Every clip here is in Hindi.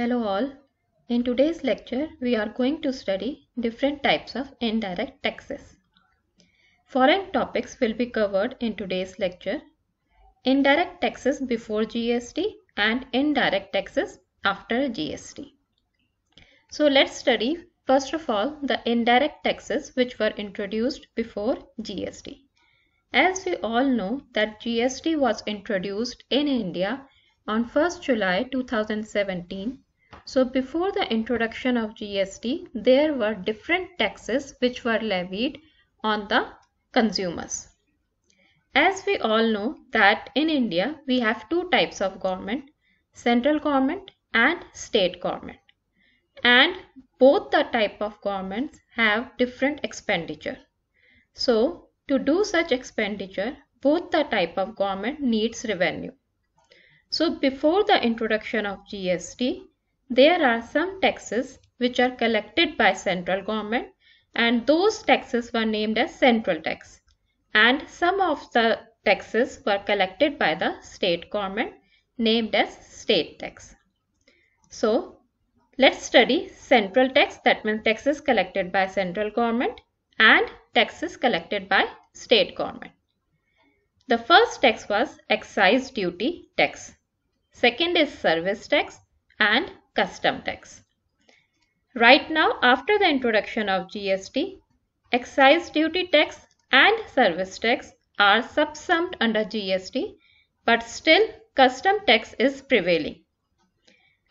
Hello all. In today's lecture, we are going to study different types of indirect taxes. Foreign topics will be covered in today's lecture. Indirect taxes before GST and indirect taxes after GST. So let's study first of all the indirect taxes which were introduced before GST. As we all know that GST was introduced in India on 1st July 2017 so before the introduction of GST, there were different taxes which were levied on the consumers. As we all know that in India, we have two types of government, central government and state government. And both the type of governments have different expenditure. So to do such expenditure, both the type of government needs revenue. So before the introduction of GST, there are some taxes which are collected by central government and those taxes were named as central tax and some of the taxes were collected by the state government named as state tax. So let's study central tax that means taxes collected by central government and taxes collected by state government. The first tax was excise duty tax. Second is service tax and custom tax. Right now, after the introduction of GST, excise duty tax and service tax are subsumed under GST, but still custom tax is prevailing.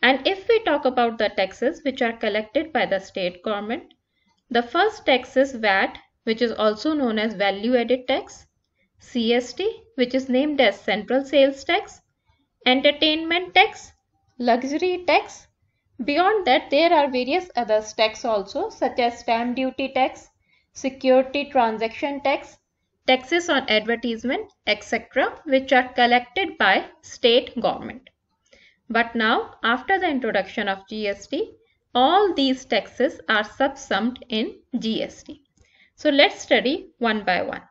And if we talk about the taxes which are collected by the state government, the first tax is VAT, which is also known as value added tax, CST, which is named as central sales tax, entertainment tax, luxury tax. Beyond that, there are various other tax also such as stamp duty tax, security transaction tax, taxes on advertisement, etc. which are collected by state government. But now, after the introduction of GST, all these taxes are subsumed in GST. So let's study one by one.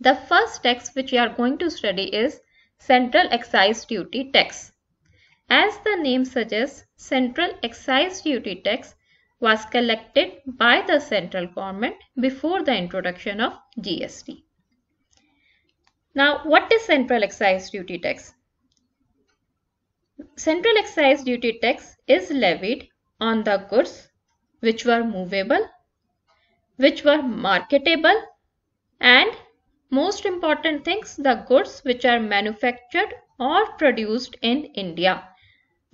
The first tax which we are going to study is Central Excise Duty Tax. As the name suggests, central excise duty tax was collected by the central government before the introduction of GST. Now, what is central excise duty tax? Central excise duty tax is levied on the goods which were movable, which were marketable, and most important things, the goods which are manufactured or produced in India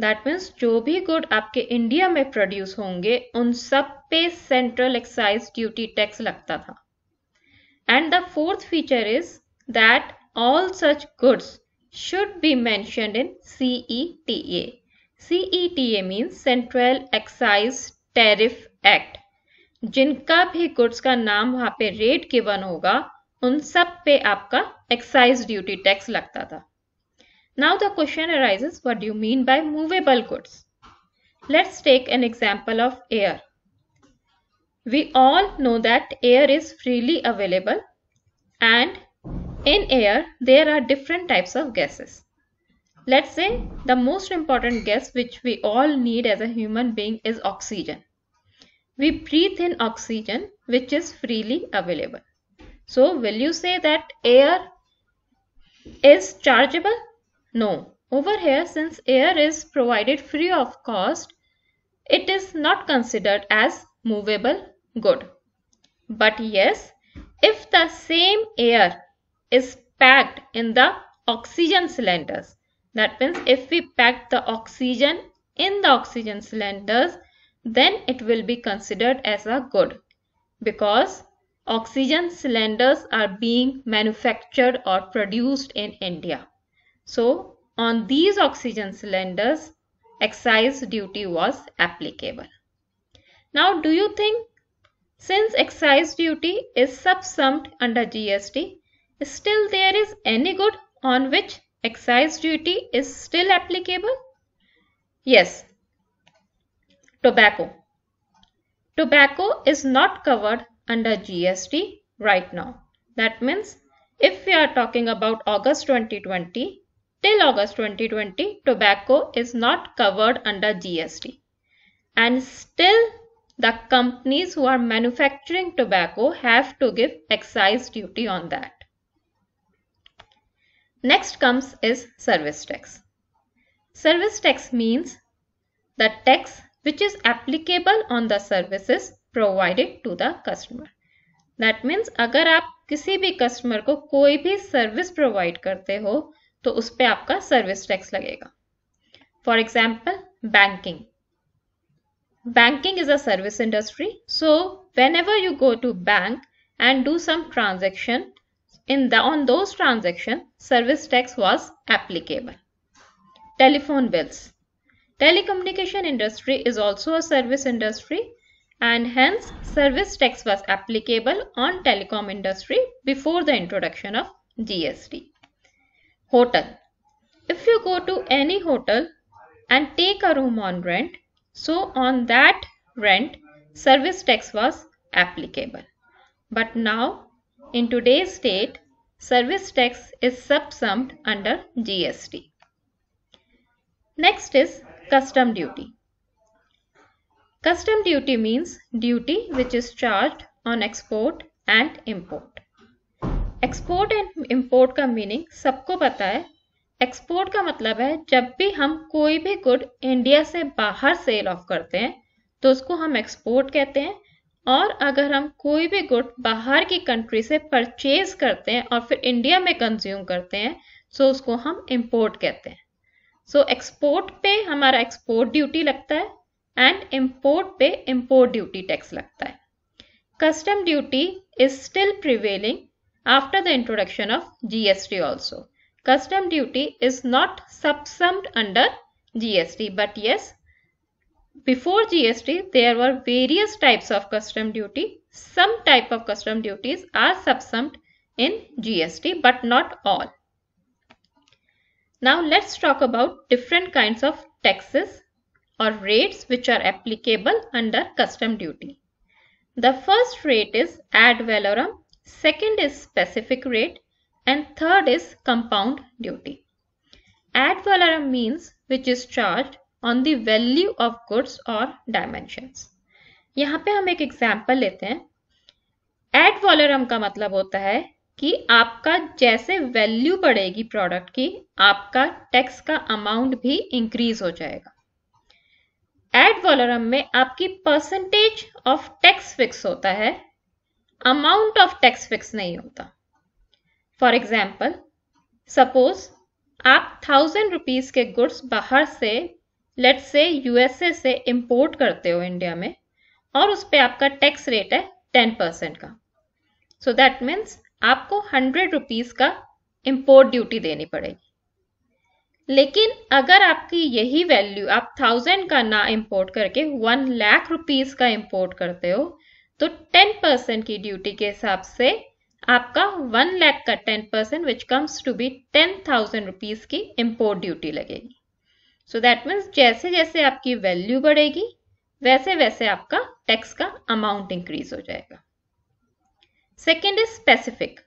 that means जो भी गुड आपके इंडिया में प्रोड्यूस होंगे उन सब पे सेंट्रल एक्साइज ड्यूटी टैक्स लगता था and the fourth feature is that all such goods C E T A C E T A means central excise tariff act जिनका भी गुड्स का नाम वहां पे रेट गिवन होगा उन सब पे आपका एक्साइज ड्यूटी टैक्स लगता था Now the question arises, what do you mean by movable goods? Let's take an example of air. We all know that air is freely available and in air there are different types of gases. Let's say the most important gas which we all need as a human being is oxygen. We breathe in oxygen which is freely available. So will you say that air is chargeable? No, over here since air is provided free of cost, it is not considered as movable good. But yes, if the same air is packed in the oxygen cylinders, that means if we pack the oxygen in the oxygen cylinders, then it will be considered as a good because oxygen cylinders are being manufactured or produced in India. So, on these oxygen cylinders, excise duty was applicable. Now, do you think since excise duty is subsumed under GST, still there is any good on which excise duty is still applicable? Yes, tobacco. Tobacco is not covered under GST right now. That means if we are talking about August 2020, till August 2020, tobacco is not covered under GST. And still, the companies who are manufacturing tobacco have to give excise duty on that. Next comes is service tax. Service tax means the tax which is applicable on the services provided to the customer. That means अगर आप किसी भी customer को कोई भी service provide करते हो तो उस पर आपका सर्विस टैक्स लगेगा for example banking banking is a service industry so whenever you go to bank and do some transaction in the on those transaction service tax was applicable telephone bills telecommunication industry is also a service industry and hence service tax was applicable on telecom industry before the introduction of GST hotel. If you go to any hotel and take a room on rent, so on that rent, service tax was applicable. But now, in today's date, service tax is subsumed under GST. Next is custom duty. Custom duty means duty which is charged on export and import. Export and import का मीनिंग सबको पता है एक्सपोर्ट का मतलब है जब भी हम कोई भी गुड इंडिया से बाहर सेल ऑफ करते हैं तो उसको हम एक्सपोर्ट कहते हैं और अगर हम कोई भी गुड बाहर की कंट्री से परचेज करते हैं और फिर इंडिया में कंज्यूम करते हैं सो तो उसको हम इम्पोर्ट कहते हैं सो एक्सपोर्ट पे हमारा एक्सपोर्ट ड्यूटी लगता है एंड इम्पोर्ट पे इम्पोर्ट ड्यूटी टैक्स लगता है custom duty is still prevailing after the introduction of GST also. Custom duty is not subsumed under GST but yes before GST there were various types of custom duty. Some type of custom duties are subsumed in GST but not all. Now let's talk about different kinds of taxes or rates which are applicable under custom duty. The first rate is ad valorem second is specific rate, and third is compound duty. Ad valorem means which is charged on the value of goods और dimensions यहाँ पे हम एक एग्जाम्पल लेते हैं एड वॉलरम का मतलब होता है कि आपका जैसे वैल्यू बढ़ेगी प्रोडक्ट की आपका टैक्स का अमाउंट भी इंक्रीज हो जाएगा एड वॉलरम में आपकी परसेंटेज ऑफ टैक्स फिक्स होता है अमाउंट ऑफ टैक्स फिक्स नहीं होता फॉर एग्जाम्पल सपोज आप थाउजेंड रुपीज के गुड्स बाहर से लेट से यूएसए से इंपोर्ट करते हो इंडिया में और उस पर आपका टैक्स रेट है टेन परसेंट का सो दैट मीन्स आपको हंड्रेड रुपीज का इम्पोर्ट ड्यूटी देनी पड़ेगी लेकिन अगर आपकी यही वैल्यू आप थाउजेंड का ना इम्पोर्ट करके वन लाख रुपीज का इम्पोर्ट करते हो तो 10 परसेंट की ड्यूटी के हिसाब से आपका वन लाख का 10 percent which comes to be ten thousand rupees की इम्पोर्ट ड्यूटी लगेगी सो दैट मीन्स जैसे जैसे आपकी वैल्यू बढ़ेगी वैसे वैसे आपका टैक्स का अमाउंट इंक्रीज हो जाएगा second is specific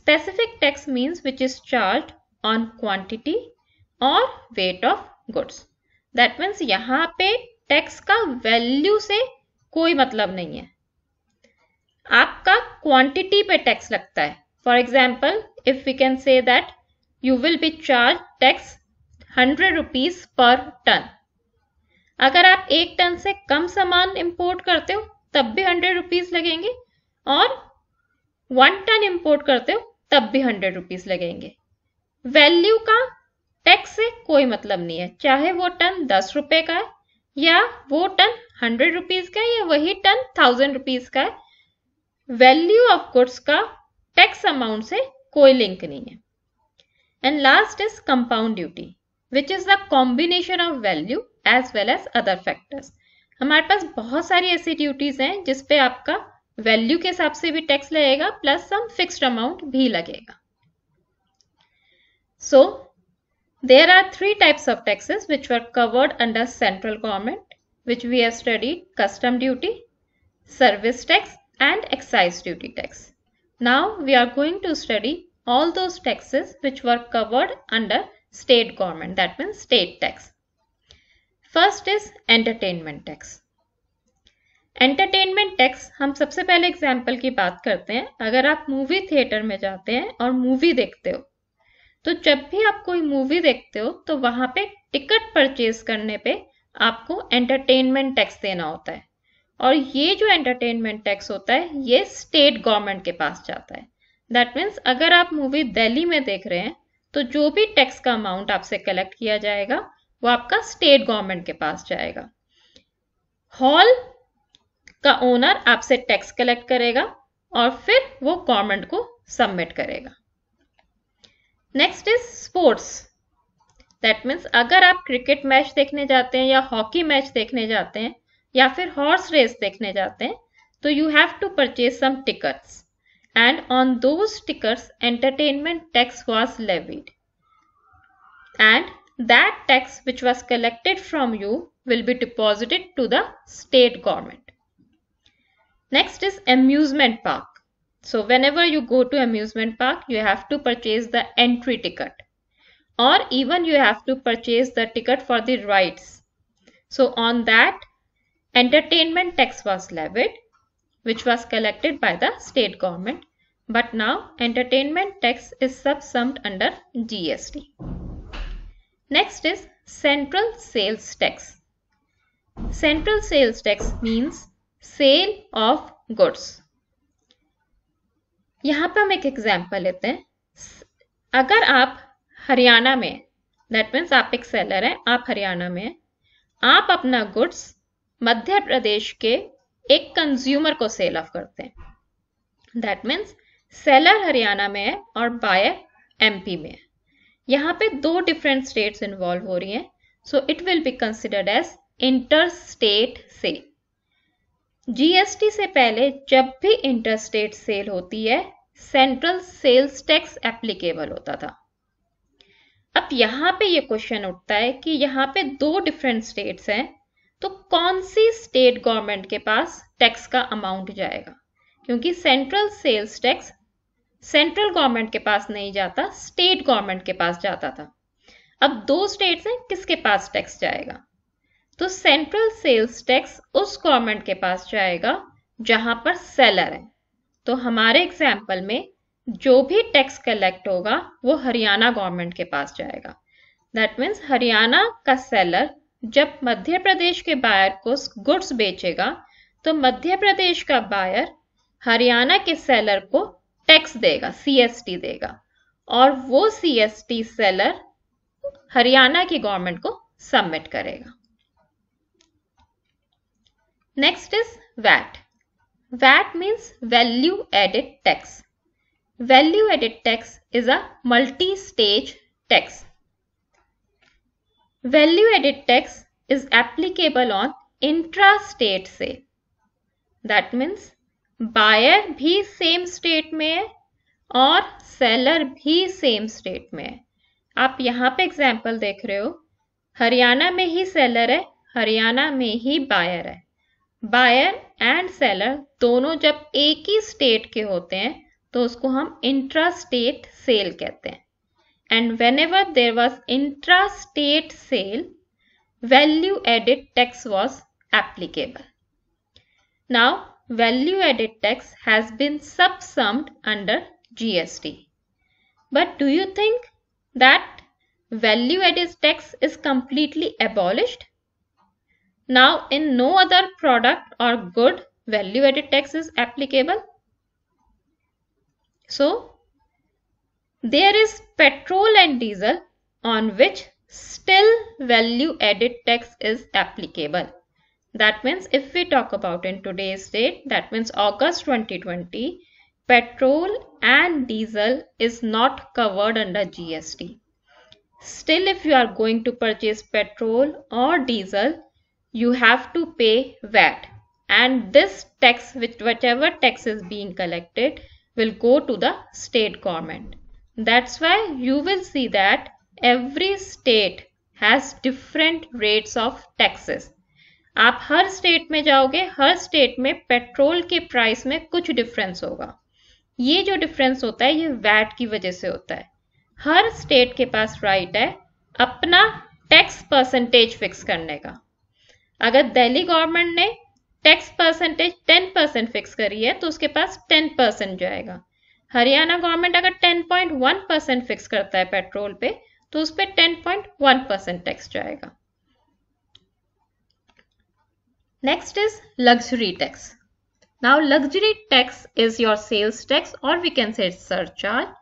specific tax means which is charge on quantity और weight of goods that means यहां पे टैक्स का वैल्यू से कोई मतलब नहीं है आपका क्वांटिटी पे टैक्स लगता है for example if we can say that you will be charge tax hundred rupees per ton अगर आप एक टन से कम सामान इंपोर्ट करते हो तब भी हंड्रेड रुपीज लगेंगे और वन टन इंपोर्ट करते हो तब भी हंड्रेड रुपीज लगेंगे वैल्यू का टैक्स से कोई मतलब नहीं है चाहे वो टन दस रुपए का है या वो टन हंड्रेड रुपीज का है या वही टन थाउजेंड रुपीज का है वैल्यू ऑफ गुड्स का टैक्स अमाउंट से कोई लिंक नहीं है and last is compound duty which is the combination of value as well as other factors हमारे पास बहुत सारी ऐसी ड्यूटीज हैं जिसपे आपका वैल्यू के हिसाब से भी टैक्स लगेगा प्लस सम फिक्स्ड अमाउंट भी लगेगा so there are three types of taxes which are covered under central government which we have studied custom duty service tax and excise duty tax. Now we are going to study all those taxes which were covered under state government that means state tax. First is entertainment tax entertainment tax हम सबसे पहले एग्जाम्पल की बात करते हैं अगर आप मूवी थिएटर में जाते हैं और मूवी देखते हो तो जब भी आप कोई मूवी देखते हो तो वहां पे टिकट परचेज करने पे आपको एंटरटेनमेंट टैक्स देना होता है और ये जो एंटरटेनमेंट टैक्स होता है ये स्टेट गवर्नमेंट के पास जाता है दैट मीन्स अगर आप मूवी दिल्ली में देख रहे हैं तो जो भी टैक्स का अमाउंट आपसे कलेक्ट किया जाएगा वो आपका स्टेट गवर्नमेंट के पास जाएगा हॉल का ओनर आपसे टैक्स कलेक्ट करेगा और फिर वो गवर्नमेंट को सबमिट करेगा next is sports that means अगर आप क्रिकेट मैच देखने जाते हैं या हॉकी मैच देखने जाते हैं या फिर हॉर्स रेस देखने जाते हैं तो you have to purchase some tickets and on those tickets entertainment tax was levied and that tax which was collected from you will be deposited to the state government. Next is amusement park. So whenever you go to amusement park, you have to purchase the entry ticket or even you have to purchase the ticket for the rides. So on that, Entertainment tax was levied, which was collected by the state government. But now entertainment tax is subsumed under GST. Next is central sales tax. Central sales tax means sale of goods. यहाँ पे हम एक example लेते हैं अगर आप हरियाणा में that means आप एक seller हैं आप हरियाणा में, आप अपना goods मध्य प्रदेश के एक कंज्यूमर को सेल ऑफ करते हैं दैट मीन्स सेलर हरियाणा में है और बायर एमपी में है यहाँ पे दो डिफरेंट स्टेट्स इन्वॉल्व हो रही हैं so it will be considered as inter state sale GST से पहले जब भी इंटर स्टेट सेल होती है सेंट्रल सेल्स टैक्स एप्लीकेबल होता था अब यहां पे ये क्वेश्चन उठता है कि यहां पे दो डिफरेंट स्टेट्स हैं तो कौन सी स्टेट गवर्नमेंट के पास टैक्स का अमाउंट जाएगा क्योंकि central sales tax central government के पास नहीं जाता स्टेट गवर्नमेंट के पास जाता था अब दो स्टेट हैं किसके पास टैक्स जाएगा तो सेंट्रल सेल्स टैक्स उस गवर्नमेंट के पास जाएगा जहां पर सेलर है तो हमारे एग्जाम्पल में जो भी टैक्स कलेक्ट होगा वो हरियाणा गवर्नमेंट के पास जाएगा दैट मीन्स हरियाणा का सेलर जब मध्य प्रदेश के बायर को गुड्स बेचेगा तो मध्य प्रदेश का बायर हरियाणा के सेलर को टैक्स देगा सीएसटी देगा और वो सीएसटी सेलर हरियाणा की गवर्नमेंट को सबमिट करेगा next is VAT VAT means value added tax value added tax is a multi stage tax value added tax is applicable on intra state से दैट मीन्स बायर भी सेम स्टेट में है और सेलर भी सेम स्टेट में है आप यहां पे एग्जाम्पल देख रहे हो हरियाणा में ही सेलर है हरियाणा में ही बायर है बायर एंड सेलर दोनों जब एक ही स्टेट के होते हैं तो उसको हम इंट्रा स्टेट सेल कहते हैं and whenever there was intra-state sale, value added tax was applicable. Now, value added tax has been subsumed under GST. But do you think that value added tax is completely abolished? Now, in no other product or good, value added tax is applicable. So, there is petrol and diesel on which still value added tax is applicable. That means if we talk about in today's date, that means August 2020, petrol and diesel is not covered under GST. Still, if you are going to purchase petrol or diesel, you have to pay VAT. And this tax, whichever tax is being collected, will go to the state government. That's why you will see that every state has different rates of taxes आप हर स्टेट में जाओगे हर स्टेट में पेट्रोल के प्राइस में कुछ डिफरेंस होगा ये जो डिफरेंस होता है ये वैट की वजह से होता है हर स्टेट के पास राइट है अपना टैक्स परसेंटेज फिक्स करने का अगर दिल्ली गवर्नमेंट ने टैक्स परसेंटेज 10 परसेंट फिक्स करी है तो उसके पास 10 परसेंट जाएगा हरियाणा गवर्नमेंट अगर ten point one percent fix करता है पेट्रोल पे तो उस पर ten point one percent tax जाएगा next is luxury tax now luxury tax is your sales tax और we can say surcharge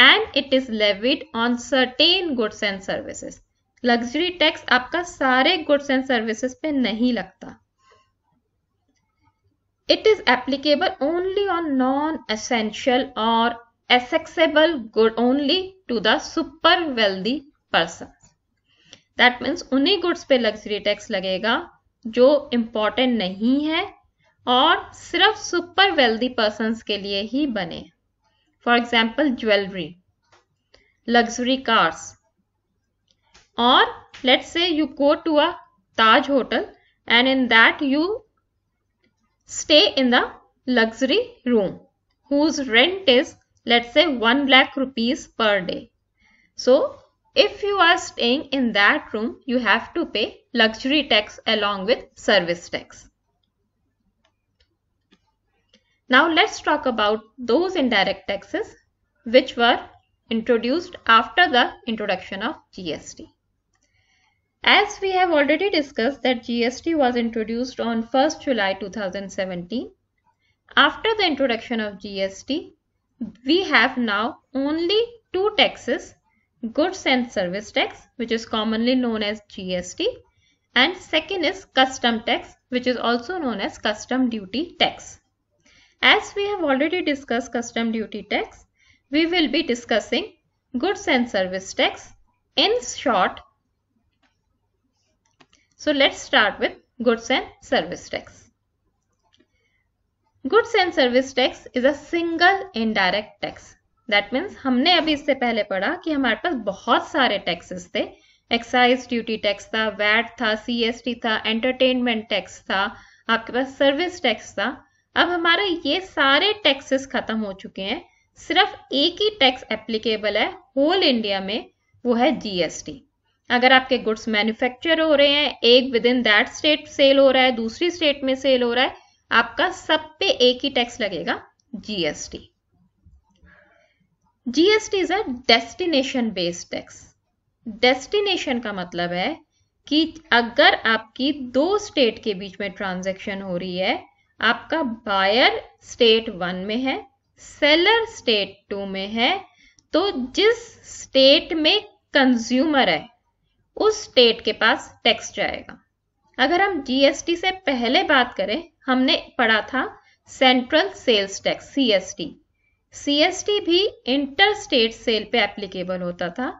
and it is levied on certain goods and services luxury tax आपका सारे गुड्स एंड सर्विसेज पे नहीं लगता it is applicable only on non essential और accessible good only to the super wealthy person that means उन्हीं गुड्स पे लग्जरी टैक्स लगेगा जो इम्पोर्टेंट नहीं है और सिर्फ सुपर वेल्दी पर्सन के लिए ही बने for example jewellery luxury cars और let's say you go to a Taj hotel and in that you stay in the luxury room whose rent is let's say 1 lakh rupees per day. So if you are staying in that room you have to pay luxury tax along with service tax. Now let's talk about those indirect taxes which were introduced after the introduction of GST. As we have already discussed that GST was introduced on 1st July 2017. After the introduction of GST, we have now only two taxes, goods and service tax which is commonly known as GST and second is custom tax which is also known as custom duty tax. As we have already discussed custom duty tax, we will be discussing goods and service tax. In short, So let's start with goods and service tax. Goods and service tax is a single indirect tax that means हमने अभी इससे पहले पढ़ा कि हमारे पास बहुत सारे टैक्सेस थे एक्साइज ड्यूटी टैक्स था वैट था सीएसटी था एंटरटेनमेंट टैक्स था आपके पास सर्विस टैक्स था अब हमारे ये सारे टैक्सेस खत्म हो चुके हैं सिर्फ एक ही टैक्स एप्लीकेबल है होल इंडिया में वो है जीएसटी अगर आपके गुड्स मैन्युफैक्चर हो रहे हैं एक within that state sale हो रहा है दूसरी स्टेट में सेल हो रहा है आपका सब पे एक ही टैक्स लगेगा GST GST is a destination based tax destination का मतलब है कि अगर आपकी दो स्टेट के बीच में ट्रांजेक्शन हो रही है आपका बायर स्टेट वन में है सेलर स्टेट टू में है तो जिस स्टेट में कंज्यूमर है उस स्टेट के पास टैक्स जाएगा अगर हम जीएसटी से पहले बात करें हमने पढ़ा था central sales tax CST CST भी इंटर स्टेट सेल पे एप्लीकेबल होता था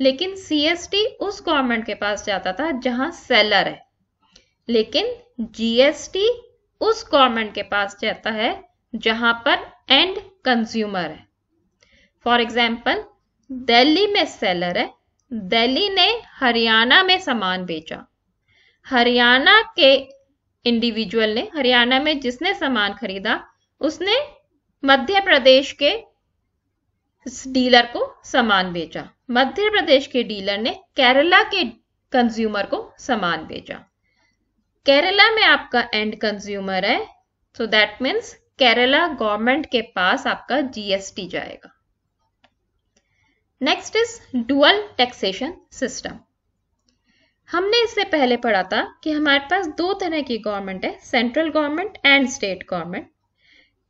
लेकिन सीएसटी उस गवर्नमेंट के पास जाता था जहां सेलर है लेकिन जीएसटी उस गवर्नमेंट के पास जाता है जहां पर एंड कंज्यूमर है फॉर एग्जाम्पल दिल्ली में सेलर है दिल्ली ने हरियाणा में सामान बेचा हरियाणा के इंडिविजुअल ने हरियाणा में जिसने सामान खरीदा उसने मध्य प्रदेश के डीलर को सामान बेचा मध्य प्रदेश के डीलर ने केरला के कंज्यूमर को सामान बेचा केरला में आपका एंड कंज्यूमर है so that means Kerala government के पास आपका जीएसटी जाएगा next is dual taxation system हमने इससे पहले पढ़ा था कि हमारे पास दो तरह की गवर्नमेंट है central government and state government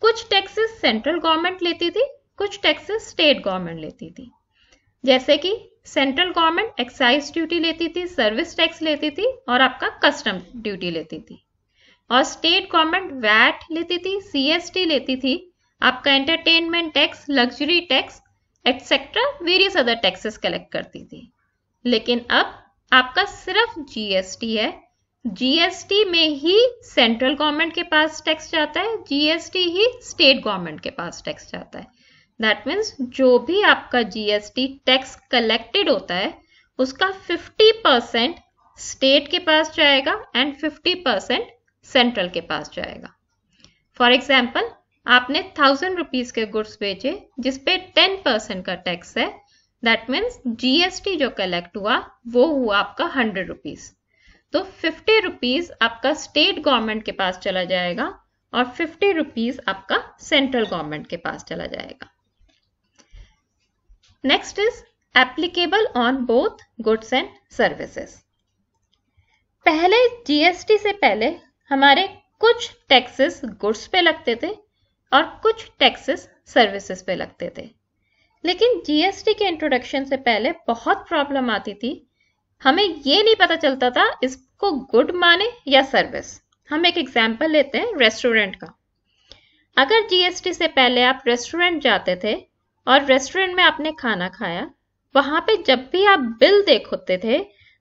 कुछ टैक्सेस सेंट्रल गवर्नमेंट लेती थी कुछ टैक्सेस स्टेट गवर्नमेंट लेती थी जैसे कि सेंट्रल गवर्नमेंट एक्साइज ड्यूटी लेती थी सर्विस टैक्स लेती थी और आपका कस्टम ड्यूटी लेती थी और स्टेट गवर्नमेंट वैट लेती थी सीएसटी लेती थी आपका entertainment tax luxury tax etcetera various other taxes collect करती थी लेकिन अब आपका सिर्फ जीएसटी है जीएसटी में ही सेंट्रल गवर्नमेंट के पास टैक्स जाता है जीएसटी ही स्टेट गवर्नमेंट के पास टैक्स जाता है दैट मीन्स जो भी आपका जीएसटी टैक्स कलेक्टेड होता है उसका 50 परसेंट स्टेट के पास जाएगा एंड 50 परसेंट सेंट्रल के पास जाएगा फॉर एग्जाम्पल आपने थाउजेंड रुपीज के गुड्स बेचे जिसपे टेन परसेंट का टैक्स है दैट मीन्स जीएसटी जो कलेक्ट हुआ वो हुआ आपका हंड्रेड रुपीज तो फिफ्टी रुपीज आपका स्टेट गवर्नमेंट के पास चला जाएगा और फिफ्टी रुपीज आपका सेंट्रल गवर्नमेंट के पास चला जाएगा next is applicable on both goods and services पहले जीएसटी से पहले हमारे कुछ टैक्सेस गुड्स पे लगते थे और कुछ टैक्सेस सर्विसेज पे लगते थे लेकिन जीएसटी के इंट्रोडक्शन से पहले बहुत प्रॉब्लम आती थी हमें ये नहीं पता चलता था इसको गुड माने या सर्विस हम एक एग्जाम्पल लेते हैं रेस्टोरेंट का अगर जीएसटी से पहले आप रेस्टोरेंट जाते थे और रेस्टोरेंट में आपने खाना खाया वहां पे जब भी आप बिल देखते थे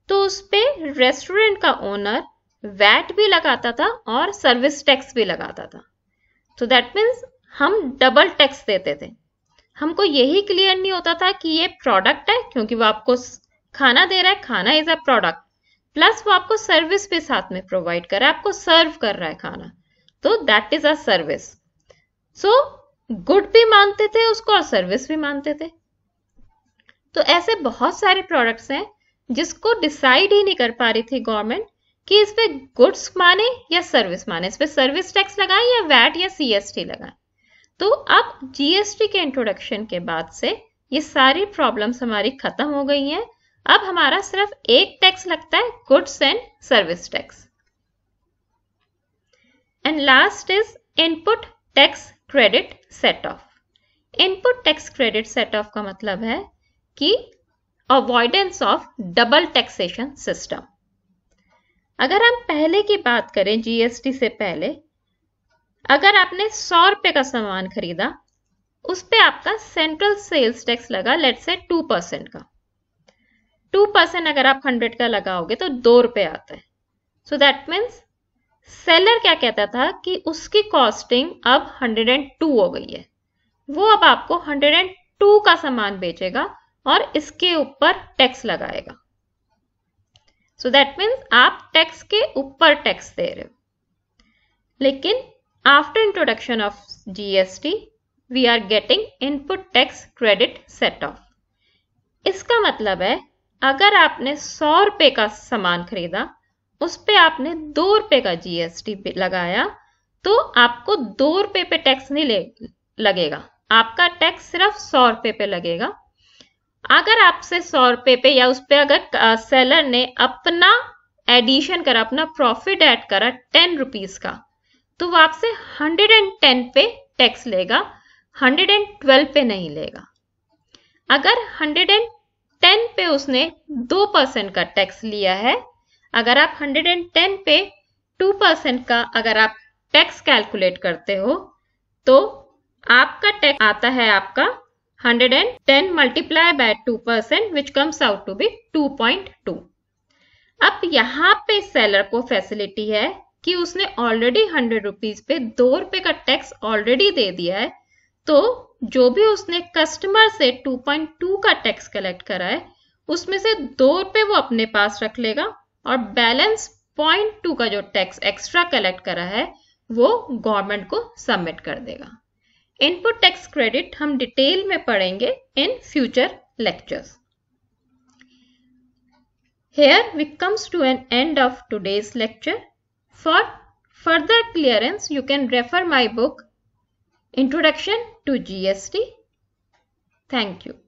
तो उस पे रेस्टोरेंट का ओनर वैट भी लगाता था और सर्विस टैक्स भी लगाता था तो दैट मीन्स हम डबल टैक्स देते थे हमको यही क्लियर नहीं होता था कि ये प्रोडक्ट है क्योंकि वो आपको खाना दे रहा है खाना इज अ प्रोडक्ट प्लस वो आपको सर्विस भी साथ में प्रोवाइड कर रहा है आपको सर्व कर रहा है खाना तो that is a service so good भी मानते थे उसको और सर्विस भी मानते थे तो ऐसे बहुत सारे प्रोडक्ट्स हैं जिसको डिसाइड ही नहीं कर पा रही थी गवर्नमेंट कि इस पे गुड्स माने या सर्विस माने इस पे सर्विस टैक्स लगाए या वैट या सीएसटी लगाए तो अब जीएसटी के इंट्रोडक्शन के बाद से ये सारी प्रॉब्लम्स हमारी खत्म हो गई हैं अब हमारा सिर्फ एक टैक्स लगता है goods and service tax and last is input tax credit set off input tax credit set off का मतलब है कि avoidance of double taxation system अगर हम पहले की बात करें जीएसटी से पहले अगर आपने सौ रुपए का सामान खरीदा उस पर आपका सेंट्रल सेल्स टैक्स लगा लेट से टू परसेंट का टू परसेंट अगर आप हंड्रेड का लगाओगे तो दो रुपए आता है सो दैट मीन्स सेलर क्या कहता था कि उसकी कॉस्टिंग अब हंड्रेड एंड टू हो गई है वो अब आपको हंड्रेड एंड टू का सामान बेचेगा और इसके ऊपर टैक्स लगाएगा सो दैट मीन्स आप टैक्स के ऊपर टैक्स दे रहे हो लेकिन after introduction of GST we are getting input tax credit set off इसका मतलब है अगर आपने सौ रुपए का सामान खरीदा उस पर आपने दो रुपए का जीएसटी लगाया तो आपको दो रुपए पे टैक्स नहीं लगेगा आपका टैक्स सिर्फ सौ रुपए पे लगेगा अगर आपसे सौ रुपए पे या उस पर अगर सेलर ने अपना एडिशन करा अपना प्रॉफिट ऐड करा टेन रुपीज का तो वो आपसे हंड्रेड एंड टेन पे टैक्स लेगा हंड्रेड एंड ट्वेल्व पे नहीं लेगा अगर हंड्रेड एंड टेन पे उसने दो परसेंट का टैक्स लिया है अगर आप हंड्रेड एंड टेन पे टू परसेंट का अगर आप टैक्स कैलकुलेट करते हो तो आपका टैक्स आता है आपका 110 multiply by 2% which comes out to be 2.2. अब यहाँ पे सेलर को फैसिलिटी है कि उसने ऑलरेडी हंड्रेड रुपीज पे दो रुपए का टैक्स ऑलरेडी दे दिया है तो जो भी उसने कस्टमर से 2.2 का टैक्स कलेक्ट करा है उसमें से दो रुपए वो अपने पास रख लेगा और बैलेंस पॉइंट टू का जो टैक्स एक्स्ट्रा कलेक्ट करा है वो गवर्नमेंट को सबमिट कर देगा इनपुट टैक्स क्रेडिट हम डिटेल में पढ़ेंगे in future lectures here we comes to an end of today's lecture for further clearance you can refer my book introduction to G S T thank you